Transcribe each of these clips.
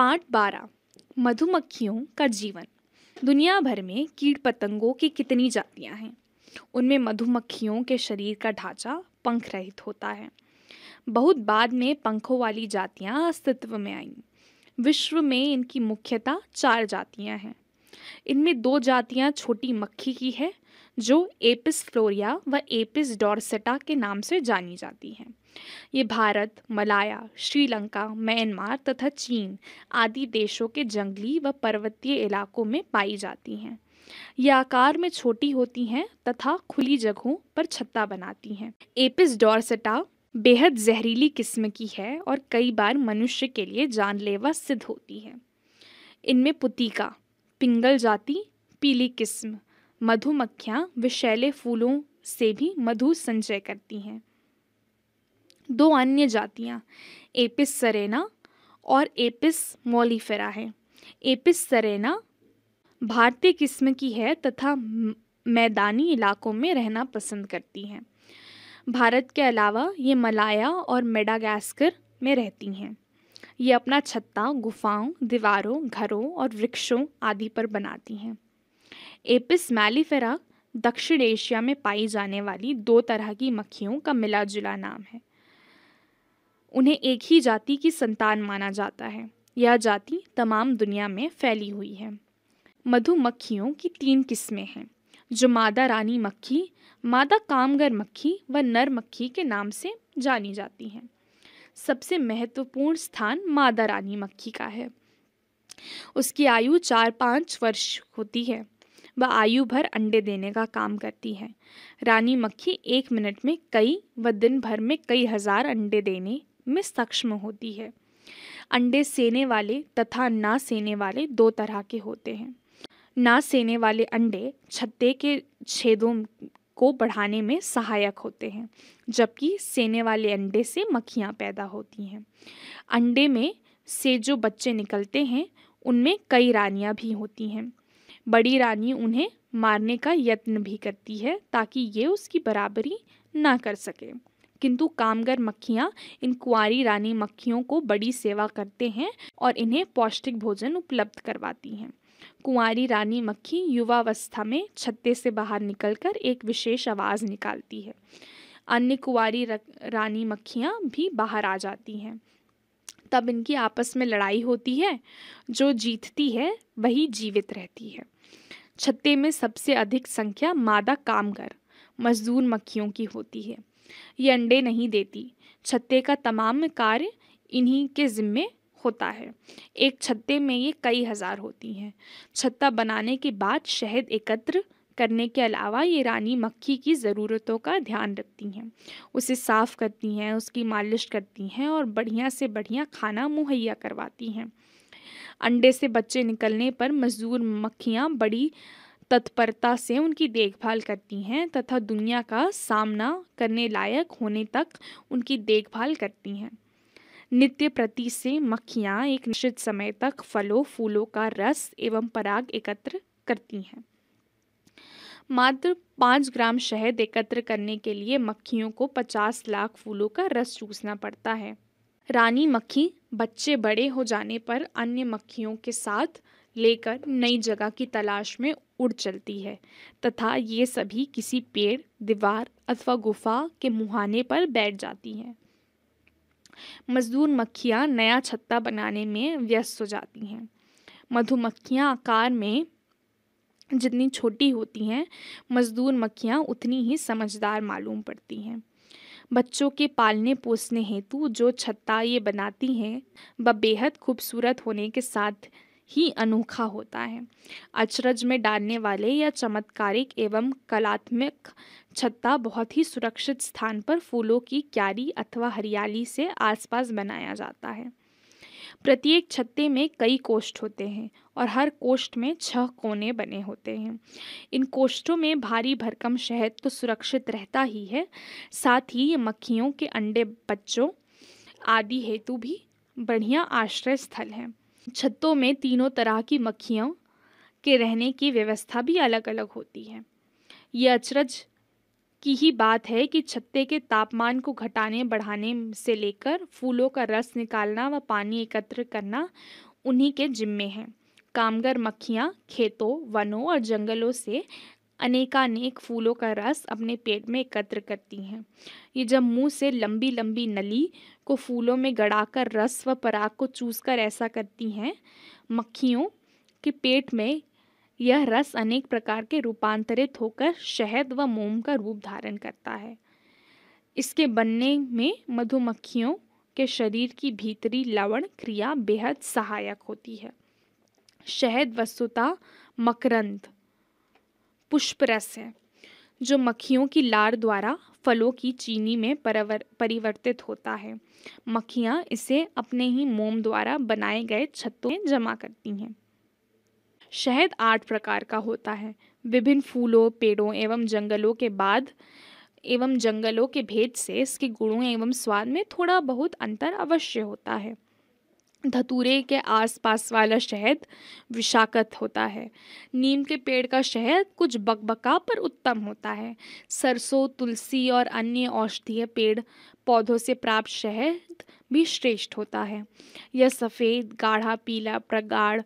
part बारह मधुमक्खियों का जीवन दुनिया भर में कीट पतंगों की कितनी जातियां हैं उनमें मधुमक्खियों के शरीर का ढांचा पंख रहित होता है बहुत बाद में पंखों वाली जातियां अस्तित्व में आईं विश्व में इनकी मुख्यतः चार जातियां हैं इनमें दो जातियां छोटी मक्खी की है जो एपिस फ्लोरिया व एपिस डोरसेटा के नाम से जानी जाती हैं ये भारत मलाया श्रीलंका म्यांमार तथा चीन आदि देशों के जंगली व पर्वतीय इलाकों में पाई जाती हैं यह आकार में छोटी होती हैं तथा खुली जगहों पर छत्ता बनाती हैं एपिस डॉर्सेटा बेहद जहरीली किस्म की है और कई बार मनुष्य के लिए जानलेवा सिद्ध होती है इनमें पुतिका पिंगल जाति पीली किस्म मधुमक्खियाँ विषैले फूलों से भी मधु संचय करती हैं दो अन्य जातियाँ एपिस सरेना और एपिस मोलीफेरा है एपिस सरेना भारतीय किस्म की है तथा मैदानी इलाकों में रहना पसंद करती हैं भारत के अलावा ये मलाया और मेडागास्कर में रहती हैं ये अपना छत्ता गुफाओं दीवारों घरों और वृक्षों आदि पर बनाती हैं एपिस मैलीफेरा दक्षिण एशिया में पाई जाने वाली दो तरह की मक्खियों का मिला जुला नाम है उन्हें एक ही जाति की संतान माना जाता है यह जाति तमाम दुनिया में फैली हुई है मधुमक्खियों की तीन किस्में हैं जो मादा रानी मक्खी मादा कामगर मक्खी व नर मक्खी के नाम से जानी जाती हैं सबसे महत्वपूर्ण स्थान मादा रानी मक्खी का है उसकी आयु चार पाँच वर्ष होती है वह आयु भर अंडे देने का काम करती है रानी मक्खी एक मिनट में कई व दिन भर में कई हज़ार अंडे देने में सक्षम होती है अंडे सेने वाले तथा ना सेने वाले दो तरह के होते हैं ना सेने वाले अंडे छत्ते के छेदों को बढ़ाने में सहायक होते हैं जबकि सेने वाले अंडे से मक्खियाँ पैदा होती हैं अंडे में से जो बच्चे निकलते हैं उनमें कई रानियाँ भी होती हैं बड़ी रानी उन्हें मारने का यत्न भी करती है ताकि ये उसकी बराबरी ना कर सके किंतु कामगर मक्खियाँ इन कुंवारी रानी मक्खियों को बड़ी सेवा करते हैं और इन्हें पौष्टिक भोजन उपलब्ध करवाती हैं कुआरी रानी मक्खी युवावस्था में छत्ते से बाहर निकलकर एक विशेष आवाज़ निकालती है अन्य कुंवारी रानी मक्खियाँ भी बाहर आ जाती हैं तब इनकी आपस में लड़ाई होती है जो जीतती है वही जीवित रहती है छत्ते में सबसे अधिक संख्या मादा कामगर मजदूर मक्खियों की होती है ये अंडे नहीं देती छत्ते का तमाम कार्य इन्हीं के ज़िम्मे होता है एक छत्ते में ये कई हज़ार होती हैं छत्ता बनाने के बाद शहद एकत्र करने के अलावा ये रानी मक्खी की ज़रूरतों का ध्यान रखती हैं उसे साफ़ करती हैं उसकी मालिश करती हैं और बढ़िया से बढ़िया खाना मुहैया करवाती हैं अंडे से बच्चे निकलने पर मजदूर मक्खियाँ बड़ी तत्परता से उनकी देखभाल करती हैं तथा दुनिया का सामना करने लायक होने तक उनकी देखभाल करती हैं नित्य प्रति से मक्खियाँ एक निश्चित समय तक फलों फूलों का रस एवं पराग एकत्र करती हैं मात्र पाँच ग्राम शहद एकत्र करने के लिए मक्खियों को पचास लाख फूलों का रस चूसना पड़ता है रानी मक्खी बच्चे बड़े हो जाने पर अन्य मक्खियों के साथ लेकर नई जगह की तलाश में उड़ चलती है तथा ये सभी किसी पेड़ दीवार अथवा गुफा के मुहाने पर बैठ जाती हैं मजदूर मक्खियाँ नया छत्ता बनाने में व्यस्त हो जाती हैं मधुमक्खियाँ आकार में जितनी छोटी होती हैं मजदूर मक्खियाँ उतनी ही समझदार मालूम पड़ती हैं बच्चों के पालने पोसने हेतु जो छत्ता ये बनाती हैं वह बेहद खूबसूरत होने के साथ ही अनोखा होता है अचरज में डालने वाले या चमत्कारिक एवं कलात्मक छत्ता बहुत ही सुरक्षित स्थान पर फूलों की क्यारी अथवा हरियाली से आसपास बनाया जाता है प्रत्येक छत्ते में कई कोष्ठ होते हैं और हर कोष्ठ में छह कोने बने होते हैं इन कोष्ठों में भारी भरकम शहद तो सुरक्षित रहता ही है साथ ही ये मक्खियों के अंडे बच्चों आदि हेतु भी बढ़िया आश्रय स्थल है छतों में तीनों तरह की मक्खियों के रहने की व्यवस्था भी अलग अलग होती है ये अचरज की ही बात है कि छत्ते के तापमान को घटाने बढ़ाने से लेकर फूलों का रस निकालना व पानी एकत्र करना उन्हीं के जिम्मे हैं कामगर मक्खियाँ खेतों वनों और जंगलों से अनेकानेक फूलों का रस अपने पेट में एकत्र करती हैं ये जब मुंह से लंबी लंबी नली को फूलों में गड़ाकर रस व पराग को चूसकर ऐसा करती हैं मक्खियों के पेट में यह रस अनेक प्रकार के रूपांतरित होकर शहद व मोम का रूप धारण करता है इसके बनने में मधुमक्खियों के शरीर की भीतरी लवण क्रिया बेहद सहायक होती है शहद वस्तुता मकरंद पुष्प रस है जो मक्खियों की लार द्वारा फलों की चीनी में परिवर्तित होता है मक्खियाँ इसे अपने ही मोम द्वारा बनाए गए छत्तों में जमा करती हैं शहद आठ प्रकार का होता है विभिन्न फूलों पेड़ों एवं जंगलों के बाद एवं जंगलों के भेद से इसके गुणों एवं स्वाद में थोड़ा बहुत अंतर अवश्य होता है धतूरे के आसपास वाला शहद विषाक्त होता है नीम के पेड़ का शहद कुछ बकबका पर उत्तम होता है सरसों तुलसी और अन्य औषधीय पेड़ पौधों से प्राप्त शहद भी श्रेष्ठ होता है यह सफ़ेद गाढ़ा पीला प्रगाढ़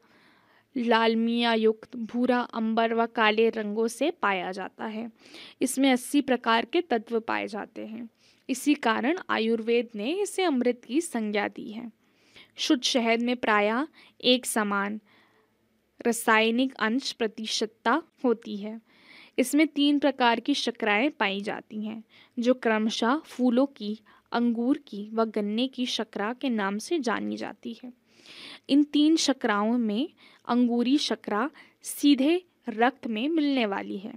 लालमिया युक्त भूरा अंबर व काले रंगों से पाया जाता है इसमें अस्सी प्रकार के तत्व पाए जाते हैं इसी कारण आयुर्वेद ने इसे अमृत की संज्ञा दी है शुद्ध शहद में प्रायः एक समान रासायनिक अंश प्रतिशतता होती है इसमें तीन प्रकार की शर्कराएं पाई जाती हैं जो क्रमशः फूलों की अंगूर की व गन्ने की शकरा के नाम से जानी जाती है इन तीन शकराओं में अंगूरी शकरा सीधे रक्त में मिलने वाली है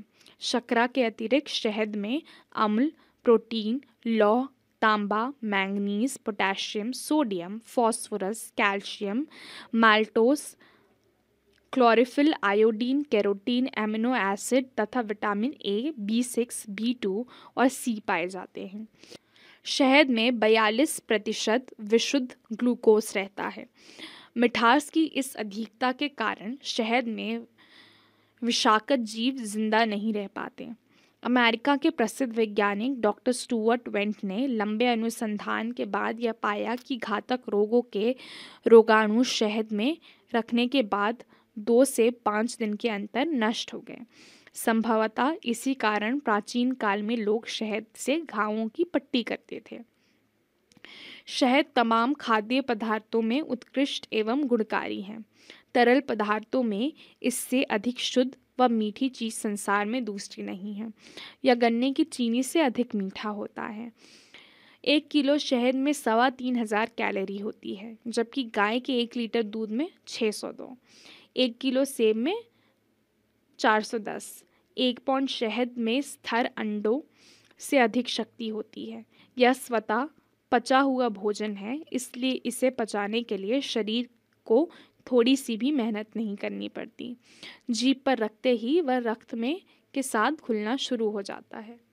शकरा के अतिरिक्त शहद में अम्ल प्रोटीन लौह तांबा manganese potassium sodium phosphorus calcium maltose chlorophyll iodine carotene amino acid तथा vitamin A B six B two और सी पाए जाते हैं शहद में बयालीस प्रतिशत विशुद्ध ग्लूकोस रहता है मिठास की इस अधिकता के कारण शहद में विषाक्त जीव जिंदा नहीं रह पाते अमेरिका के प्रसिद्ध वैज्ञानिक डॉक्टर स्टुअर्ट वेंट ने लंबे अनुसंधान के बाद यह पाया कि घातक रोगों के रोगाणु शहद में रखने के बाद दो से पाँच दिन के अंतर नष्ट हो गए संभवतः इसी कारण प्राचीन काल में लोग शहद से घावों की पट्टी करते थे शहद तमाम खाद्य पदार्थों में उत्कृष्ट एवं गुणकारी है तरल पदार्थों में इससे अधिक शुद्ध वह मीठी चीज़ संसार में दूसरी नहीं है यह गन्ने की चीनी से अधिक मीठा होता है एक किलो शहद में सवा तीन हज़ार कैलोरी होती है जबकि गाय के एक लीटर दूध में छः सौ दो एक किलो सेब में चार सौ दस एक पौंड शहद में स्थर अंडों से अधिक शक्ति होती है यह स्वतः पचा हुआ भोजन है इसलिए इसे पचाने के लिए शरीर को थोड़ी सी भी मेहनत नहीं करनी पड़ती जीप पर रखते ही वह रक्त में के साथ घुलना शुरू हो जाता है